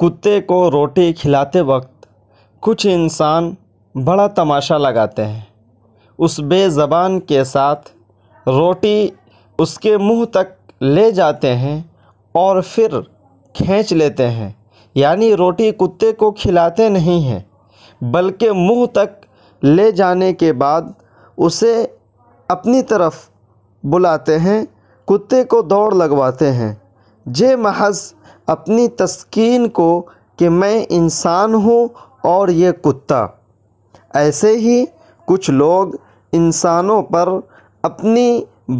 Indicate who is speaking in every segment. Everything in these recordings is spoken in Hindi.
Speaker 1: कुत्ते को रोटी खिलाते वक्त कुछ इंसान बड़ा तमाशा लगाते हैं उस बेज़बान के साथ रोटी उसके मुंह तक ले जाते हैं और फिर खींच लेते हैं यानी रोटी कुत्ते को खिलाते नहीं हैं बल्कि मुंह तक ले जाने के बाद उसे अपनी तरफ बुलाते हैं कुत्ते को दौड़ लगवाते हैं जे महज अपनी तस्कीन को कि मैं इंसान हूँ और ये कुत्ता ऐसे ही कुछ लोग इंसानों पर अपनी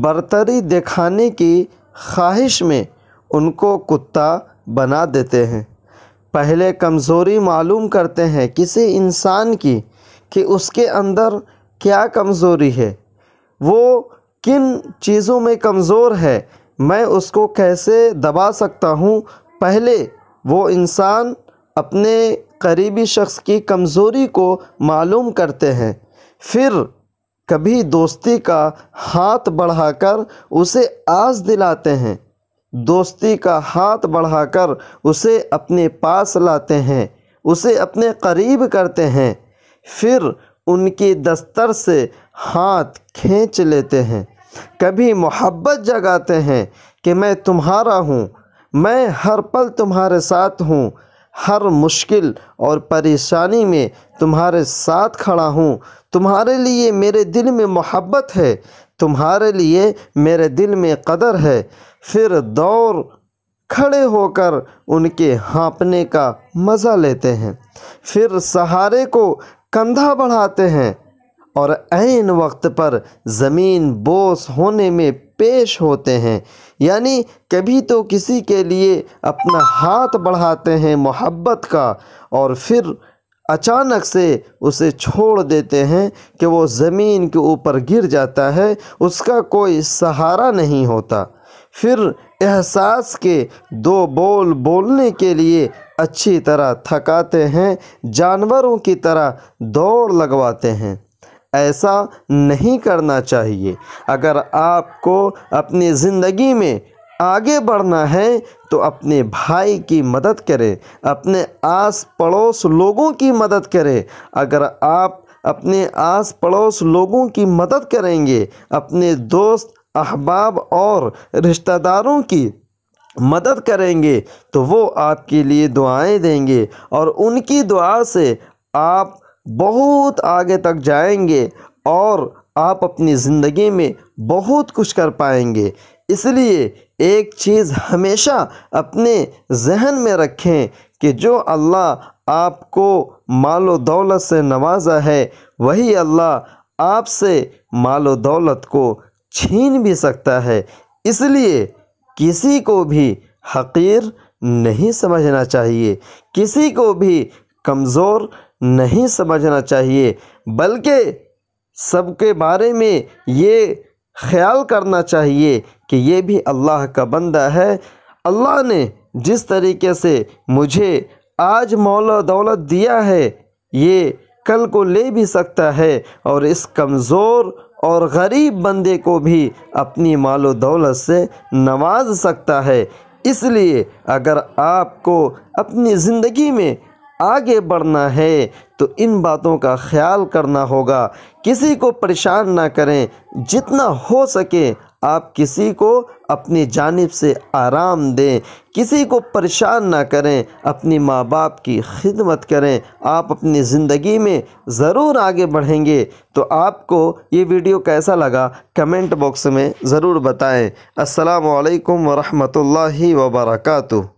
Speaker 1: बरतरी दिखाने की ख्वाहिश में उनको कुत्ता बना देते हैं पहले कमज़ोरी मालूम करते हैं किसी इंसान की कि उसके अंदर क्या कमज़ोरी है वो किन चीज़ों में कमज़ोर है मैं उसको कैसे दबा सकता हूँ पहले वो इंसान अपने क़रीबी शख़्स की कमज़ोरी को मालूम करते हैं फिर कभी दोस्ती का हाथ बढ़ाकर उसे आस दिलाते हैं दोस्ती का हाथ बढ़ाकर उसे अपने पास लाते हैं उसे अपने करीब करते हैं फिर उनकी दस्तर से हाथ खींच लेते हैं कभी मोहब्बत जगाते हैं कि मैं तुम्हारा हूँ मैं हर पल तुम्हारे साथ हूँ हर मुश्किल और परेशानी में तुम्हारे साथ खड़ा हूँ तुम्हारे लिए मेरे दिल में मोहब्बत है तुम्हारे लिए मेरे दिल में कदर है फिर दौर खड़े होकर उनके हाँपने का मज़ा लेते हैं फिर सहारे को कंधा बढ़ाते हैं और ऐन वक्त पर ज़मीन बोस होने में पेश होते हैं यानी कभी तो किसी के लिए अपना हाथ बढ़ाते हैं मोहब्बत का और फिर अचानक से उसे छोड़ देते हैं कि वो ज़मीन के ऊपर गिर जाता है उसका कोई सहारा नहीं होता फिर एहसास के दो बोल बोलने के लिए अच्छी तरह थकाते हैं जानवरों की तरह दौड़ लगवाते हैं ऐसा नहीं करना चाहिए अगर आपको अपनी ज़िंदगी में आगे बढ़ना है तो अपने भाई की मदद करें अपने आस पड़ोस लोगों की मदद करें अगर आप अपने आस पड़ोस लोगों की मदद करेंगे अपने दोस्त अहबाब और रिश्तेदारों की मदद करेंगे तो वो आपके लिए दुआएं देंगे और उनकी दुआ से आप बहुत आगे तक जाएंगे और आप अपनी ज़िंदगी में बहुत कुछ कर पाएंगे इसलिए एक चीज़ हमेशा अपने जहन में रखें कि जो अल्लाह आपको मालो दौलत से नवाजा है वही अल्लाह आपसे मालो दौलत को छीन भी सकता है इसलिए किसी को भी हकीर नहीं समझना चाहिए किसी को भी कमज़ोर नहीं समझना चाहिए बल्कि सबके बारे में ये ख्याल करना चाहिए कि ये भी अल्लाह का बंदा है अल्लाह ने जिस तरीके से मुझे आज मौल दौलत दिया है ये कल को ले भी सकता है और इस कमज़ोर और गरीब बंदे को भी अपनी मालो दौलत से नवाज सकता है इसलिए अगर आपको अपनी ज़िंदगी में आगे बढ़ना है तो इन बातों का ख्याल करना होगा किसी को परेशान ना करें जितना हो सके आप किसी को अपनी जानब से आराम दें किसी को परेशान ना करें अपने माँ बाप की खिदमत करें आप अपनी ज़िंदगी में ज़रूर आगे बढ़ेंगे तो आपको ये वीडियो कैसा लगा कमेंट बॉक्स में ज़रूर बताएं अस्सलाम वालेकुम वरहमतुल्लाहि वबरकू